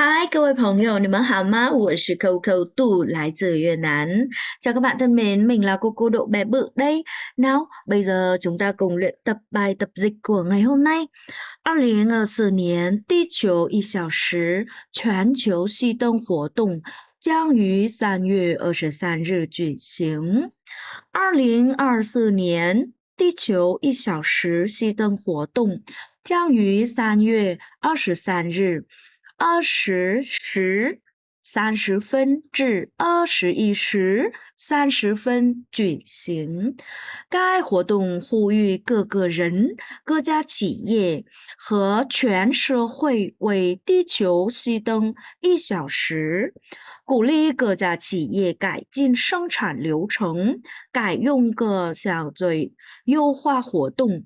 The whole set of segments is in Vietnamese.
Hi, 各位朋友，你们好吗？我是 Coco Tu, lái từ Việt Nam. Chào các bạn thân mến, mình là Coco cô độ bé bự đây. Nào, bây giờ chúng ta cùng luyện tập bài tập dịch của ngày hôm nay. 2024年地球一小时全球熄灯活动将于3月23日举行。2024年地球一小时熄灯活动将于3月23日。二十时三十分至二十一时三十分举行。该活动呼吁各个人、各家企业和全社会为地球熄灯一小时，鼓励各家企业改进生产流程，改用各项最优化活动。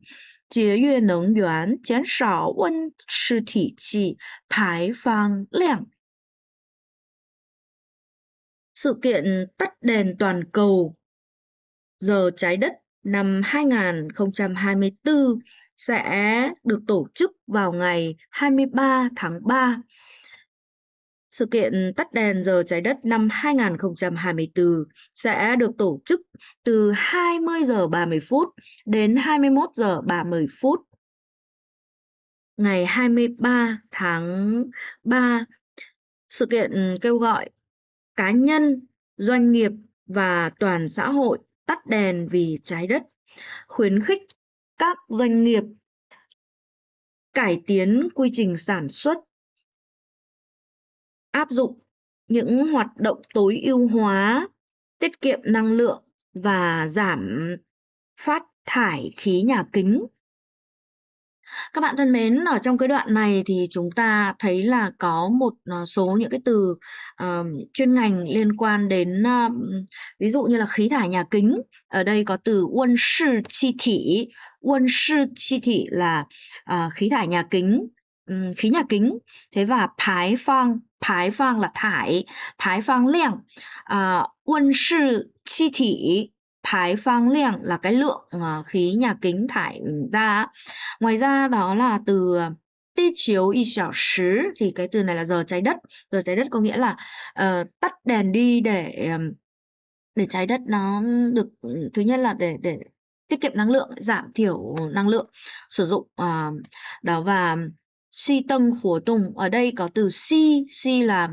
节约能源，减少温室气体排放量。Sự kiện tắt đèn toàn cầu giờ trái đất năm 2024 sẽ được tổ chức vào ngày 23 tháng 3 sự kiện tắt đèn giờ trái đất năm 2024 sẽ được tổ chức từ 20 giờ 30 phút đến 21 giờ 30 phút ngày 23 tháng 3. Sự kiện kêu gọi cá nhân, doanh nghiệp và toàn xã hội tắt đèn vì trái đất, khuyến khích các doanh nghiệp cải tiến quy trình sản xuất áp dụng những hoạt động tối ưu hóa, tiết kiệm năng lượng và giảm phát thải khí nhà kính. Các bạn thân mến, ở trong cái đoạn này thì chúng ta thấy là có một ờ, số những cái từ uh, chuyên ngành liên quan đến uh, ví dụ như là khí thải nhà kính. Ở đây có từ quân sư chi thị. Quân sư chi thị là uh, khí thải nhà kính khí nhà kính thế và 排放排放 là thải 排放量 à, quân sự chi thị thái phang liang là cái lượng uh, khí nhà kính thải ra ngoài ra đó là từ ờ, ti chiếu y xảo sứ thì cái từ này là giờ trái đất giờ trái đất có nghĩa là uh, tắt đèn đi để để trái đất nó được ừ, thứ nhất là để để tiết kiệm năng lượng giảm thiểu năng lượng sử dụng uh, đó và si tâm khổ tùng ở đây có từ si si là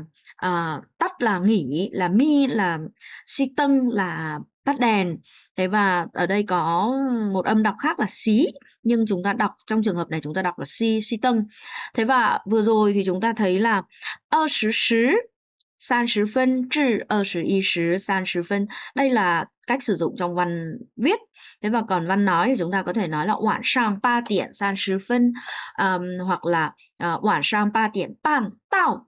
uh, tắt là nghỉ là mi là si tâm là tắt đèn thế và ở đây có một âm đọc khác là xí nhưng chúng ta đọc trong trường hợp này chúng ta đọc là si si tâm thế và vừa rồi thì chúng ta thấy là ơ ờ, san 十分至 ở sự y sứ san 十分 đây là cách sử dụng trong văn viết thế và còn văn nói thì chúng ta có thể nói là oản sang ba tiện san 10 phân um, hoặc là uh, oản sang ba tiện ban tao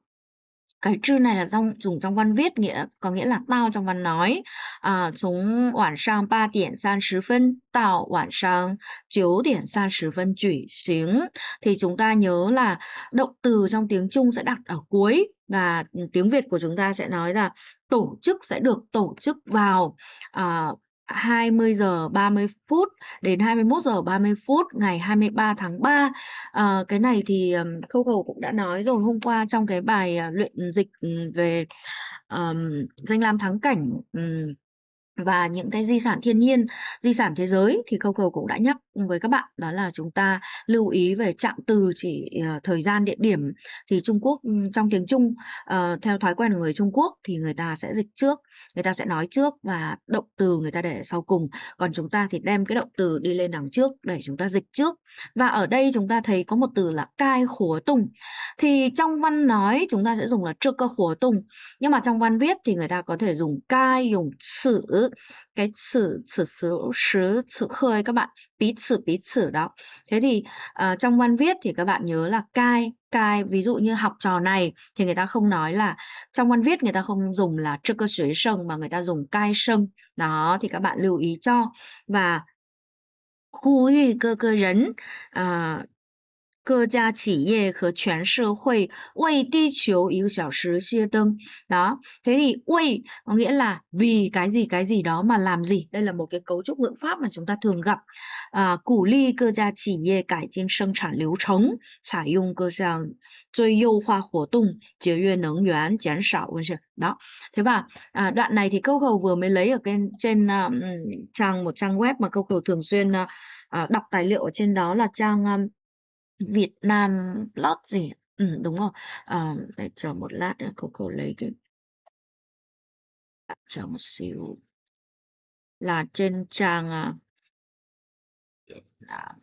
cái chữ này là dòng dùng trong văn viết nghĩa có nghĩa là tao trong văn nói à, chúng 晚上八点三十分到晚上九点三十分 chuyển xuyến thì chúng ta nhớ là động từ trong tiếng Trung sẽ đặt ở cuối và tiếng Việt của chúng ta sẽ nói là tổ chức sẽ được tổ chức vào à, 20 giờ 30 phút đến 21 giờ 30 phút ngày 23 tháng 3. À, ờ, cái này thì Khâu Cầu cũng đã nói rồi hôm qua trong cái bài à, luyện dịch ừ, về um, danh lam thắng cảnh um, và những cái di sản thiên nhiên, di sản thế giới thì Khâu Cầu cũng đã nhắc với các bạn đó là chúng ta lưu ý về trạng từ chỉ ờ, thời gian địa điểm thì Trung Quốc trong tiếng Trung ờ, theo thói quen của người Trung Quốc thì người ta sẽ dịch trước người ta sẽ nói trước và động từ người ta để sau cùng còn chúng ta thì đem cái động từ đi lên đằng trước để chúng ta dịch trước và ở đây chúng ta thấy có một từ là cai khổ tùng thì trong văn nói chúng ta sẽ dùng là trước cơ khổ tùng nhưng mà trong văn viết thì người ta có thể dùng cai dùng sự cái sự sự sự sự khơi các bạn bí sử đó. thế thì uh, trong văn viết thì các bạn nhớ là cai cai ví dụ như học trò này thì người ta không nói là trong văn viết người ta không dùng là trực cơ suối sân mà người ta dùng cai sân đó thì các bạn lưu ý cho và khu cơ cơ rấn ờ, 各家企业和全社会为地球一个小时 chia 灯 đó thế thì 为 có nghĩa là vì cái gì cái gì đó mà làm gì đây là một cái cấu trúc ngữ pháp mà chúng ta thường gặp à, củ ly cơ gia chỉ yê cải tiến sinh sản liều trống, sử dụng cơ gia tối ưu hóa hoạt động chế yue năng lượng, giảm sảo đó thế và à, đoạn này thì câu cầu vừa mới lấy ở trên, trên à, uh, trang một trang web mà câu cầu thường xuyên uh, đọc tài liệu ở trên đó là trang um, Việt Nam Lót gì ạ? Ừ, đúng không? Ờ, để chờ một lát cô cô lấy cái chờ một xíu. Là trên trang, à, Việt Nam.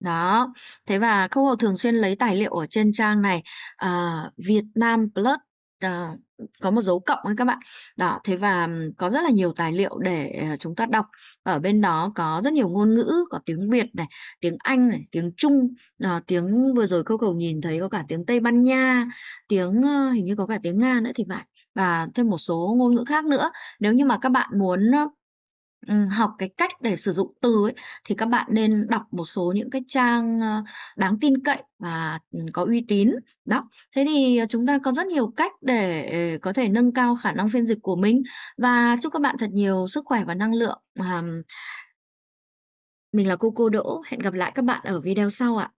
Đó, thế và Coco thường xuyên lấy tài liệu ở trên trang này, ờ, Việt Nam Plus. À, có một dấu cộng ấy các bạn đó thế và có rất là nhiều tài liệu để ờ, chúng ta đọc ở bên đó có rất nhiều ngôn ngữ có tiếng Việt này tiếng Anh này tiếng Trung à, tiếng vừa rồi câu cầu nhìn thấy có cả tiếng Tây Ban Nha tiếng hình như có cả tiếng Nga nữa thì phải và thêm một số ngôn ngữ khác nữa nếu như mà các bạn muốn Ừ, học cái cách để sử dụng từ ấy, thì các bạn nên đọc một số những cái trang, ờ, đáng tin cậy và, ừ, có uy tín. Đó, thế thì, chúng ta có rất nhiều cách để ừ, có thể nâng cao khả năng phiên dịch của mình, và chúc các bạn thật nhiều sức khỏe và năng lượng. Mình là cô Cô Đỗ, hẹn gặp lại các bạn ở video sau ạ.